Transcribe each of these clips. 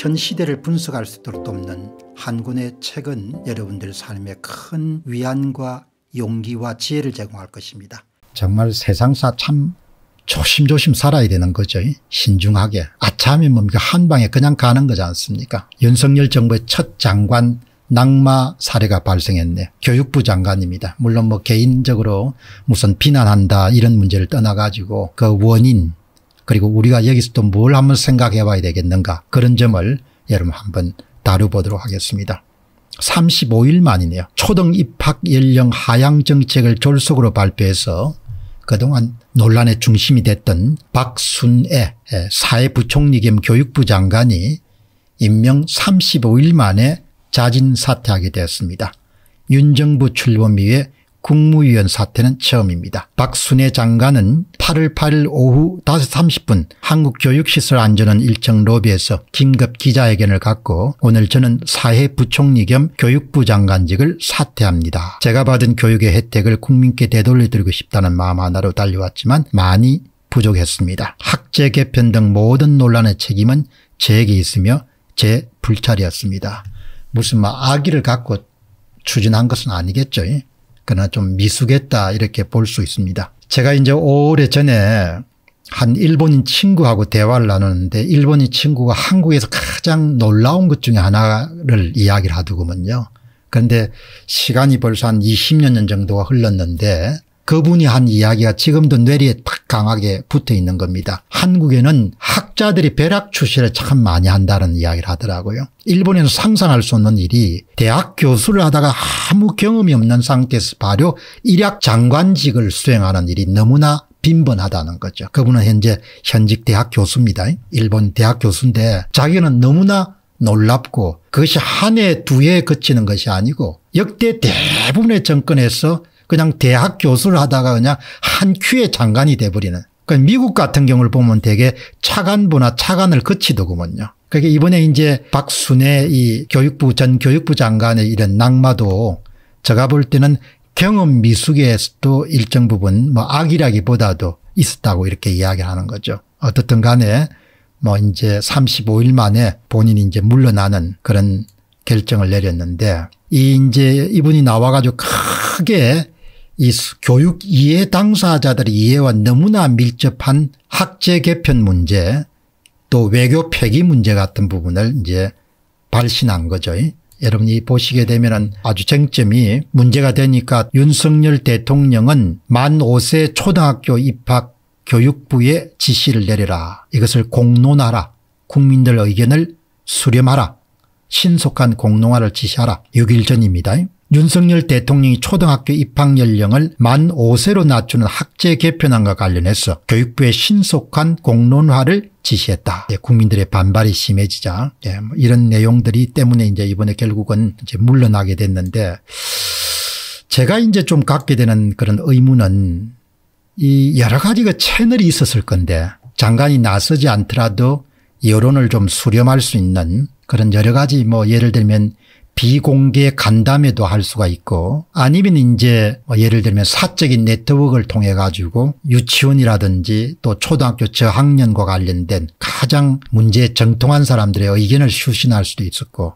현 시대를 분석할 수 있도록 돕는 한군의 책은 여러분들 삶에 큰 위안과 용기와 지혜를 제공할 것입니다. 정말 세상사 참 조심조심 살아야 되는 거죠. 신중하게. 아참이 뭡니까 한 방에 그냥 가는 거지 않습니까 윤석열 정부의 첫 장관 낙마 사례가 발생했네. 교육부 장관입니다. 물론 뭐 개인적으로 무슨 비난한다 이런 문제를 떠나가지고 그 원인 그리고 우리가 여기서 또 뭘 한번 생각해 봐야 되겠는가 그런 점을 여러분 한번 다뤄보도록 하겠습니다. 35일 만이네요. 초등 입학 연령 하향 정책을 졸속으로 발표해서 그동안 논란의 중심이 됐던 박순애 예, 사회부총리 겸 교육부 장관이 임명 35일 만에 자진 사퇴하게 되었습니다. 윤 정부 출범 이후에 국무위원 사태는 처음입니다. 박순애 장관은 8월 8일 오후 5시 30분 한국교육시설 안전은 일정 로비에서 긴급 기자회견을 갖고 오늘 저는 사회부총리 겸 교육부 장관직을 사퇴합니다. 제가 받은 교육의 혜택을 국민께 되돌려드리고 싶다는 마음 하나로 달려왔지만 많이 부족했습니다. 학제 개편 등 모든 논란의 책임은 제게 있으며 제 불찰이었습니다. 무슨 막아기를 뭐 갖고 추진한 것은 아니겠죠. 그러나 좀 미숙했다 이렇게 볼 수 있습니다. 제가 이제 오래전에 한 일본인 친구하고 대화를 나누는데 일본인 친구가 한국에서 가장 놀라운 것 중에 하나를 이야기를 하더군요. 그런데 시간이 벌써 한2 0년 정도가 흘렀는데 그분이 한 이야기가 지금도 뇌리에 탁 강하게 붙어 있는 겁니다. 한국에는 학자들이 벼락 출시를 참 많이 한다는 이야기를 하더라고요. 일본에는 상상할 수 없는 일이 대학 교수를 하다가 아무 경험이 없는 상태에서 바로 일약 장관직을 수행하는 일이 너무나 빈번하다는 거죠. 그분은 현재 현직 대학 교수입니다. 일본 대학 교수인데 자기는 너무나 놀랍고 그것이 한 해 두 해에 그치는 것이 아니고 역대 대부분의 정권에서 그냥 대학 교수를 하다가 그냥 한 큐에 장관이 돼버리는 그러니까 미국 같은 경우를 보면 되게 차관부나 차관을 거치더구먼요. 그게 이번에 이제 박순애 이 교육부 전 교육부 장관의 이런 낙마도 제가 볼 때는 경험 미숙에서도 일정 부분 뭐 악이라기보다도 있었다고 이렇게 이야기하는 거죠. 어떻든 간에 뭐 이제 35일 만에 본인이 이제 물러나는 그런 결정을 내렸는데 이 이제 이분이 나와가지고 크게 이 교육 이해 당사자들의 이해와 너무나 밀접한 학제 개편 문제 또 외교 폐기 문제 같은 부분을 이제 발신한 거죠. 여러분이 보시게 되면 아주 쟁점이 문제가 되니까 윤석열 대통령은 만 5세 초등학교 입학 교육부에 지시를 내리라. 이것을 공론하라. 국민들 의견을 수렴하라. 신속한 공론화를 지시하라. 6일 전입니다. 윤석열 대통령이 초등학교 입학 연령을 만 5세로 낮추는 학제 개편안과 관련해서 교육부의 신속한 공론화를 지시했다. 예, 국민들의 반발이 심해지자 예, 뭐 이런 내용들이 때문에 이제 이번에 결국은 이제 물러나게 됐는데 제가 이제 좀 갖게 되는 그런 의문은 이 여러 가지 그 채널이 있었을 건데 장관이 나서지 않더라도 여론을 좀 수렴할 수 있는 그런 여러 가지 뭐 예를 들면 비공개 간담회도 할 수가 있고 아니면 이제 뭐 예를 들면 사적인 네트워크를 통해 가지고 유치원이라든지 또 초등학교 저학년과 관련된 가장 문제에 정통한 사람들의 의견을 수신할 수도 있었고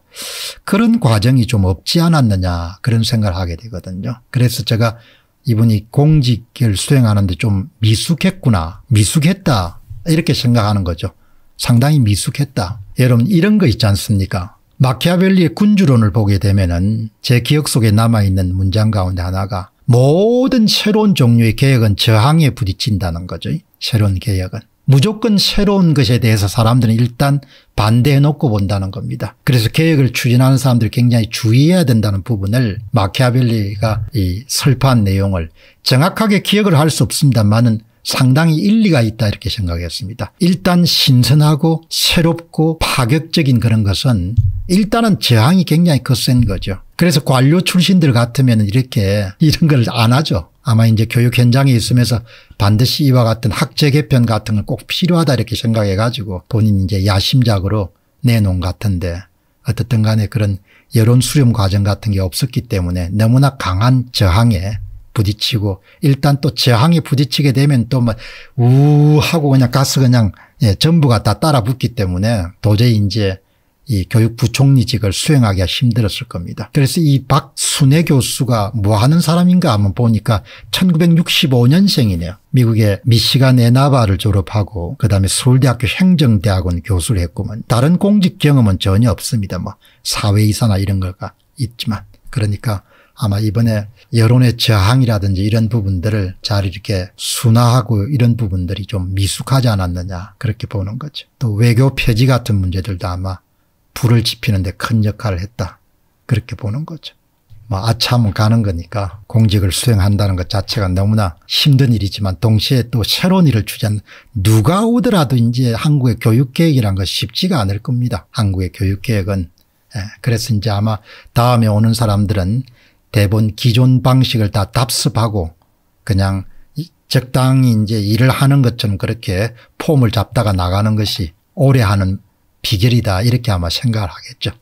그런 과정이 좀 없지 않았느냐 그런 생각을 하게 되거든요. 그래서 제가 이분이 공직을 수행하는데 좀 미숙했구나 미숙했다 이렇게 생각하는 거죠. 상당히 미숙했다. 여러분 이런 거 있지 않습니까 마키아벨리의 군주론을 보게 되면 은제 기억 속에 남아있는 문장 가운데 하나가 모든 새로운 종류의 개혁은 저항에 부딪힌다는 거죠. 새로운 개혁은. 무조건 새로운 것에 대해서 사람들은 일단 반대해 놓고 본다는 겁니다. 그래서 개혁을 추진하는 사람들이 굉장히 주의해야 된다는 부분을 마키아벨리가 이 설파한 내용을 정확하게 기억을 할 수 없습니다만은 상당히 일리가 있다 이렇게 생각했습니다. 일단 신선하고 새롭고 파격적인 그런 것은 일단은 저항이 굉장히 거센 거죠. 그래서 관료 출신들 같으면 이렇게 이런 걸 안 하죠. 아마 이제 교육 현장에 있으면서 반드시 이와 같은 학제 개편 같은 걸 꼭 필요하다 이렇게 생각해 가지고 본인 이제 야심작으로 내놓은 같은데 어떻든 간에 그런 여론 수렴 과정 같은 게 없었기 때문에 너무나 강한 저항에 부딪히고 일단 또 저항이 부딪히게 되면 또막 우하고 그냥 가스 그냥 예, 전부가 다 따라붙기 때문에 도저히 이제 이 교육부총리직을 수행하기가 힘들었을 겁니다. 그래서 이 박순애 교수가 뭐 하는 사람인가 한번 보니까 1965년생이네요. 미국의 미시간 에나바를 졸업하고 그다음에 서울대학교 행정대학원 교수를 했고만 다른 공직 경험은 전혀 없습니다. 뭐 사회이사나 이런 거가 있지만 그러니까 아마 이번에 여론의 저항이라든지 이런 부분들을 잘 이렇게 순화하고 이런 부분들이 좀 미숙하지 않았느냐 그렇게 보는 거죠. 또 외교 폐지 같은 문제들도 아마 불을 지피는 데 큰 역할을 했다 그렇게 보는 거죠. 뭐아참 가는 거니까 공직을 수행한다는 것 자체가 너무나 힘든 일이지만 동시에 또 새로운 일을 주장 누가 오더라도 이제 한국의 교육계획이란것이 쉽지가 않을 겁니다. 한국의 교육계획은 예, 그래서 이제 아마 다음에 오는 사람들은 대본 기존 방식을 다 답습하고 그냥 적당히 이제 일을 하는 것처럼 그렇게 폼을 잡다가 나가는 것이 오래 하는 비결이다 이렇게 아마 생각을 하겠죠.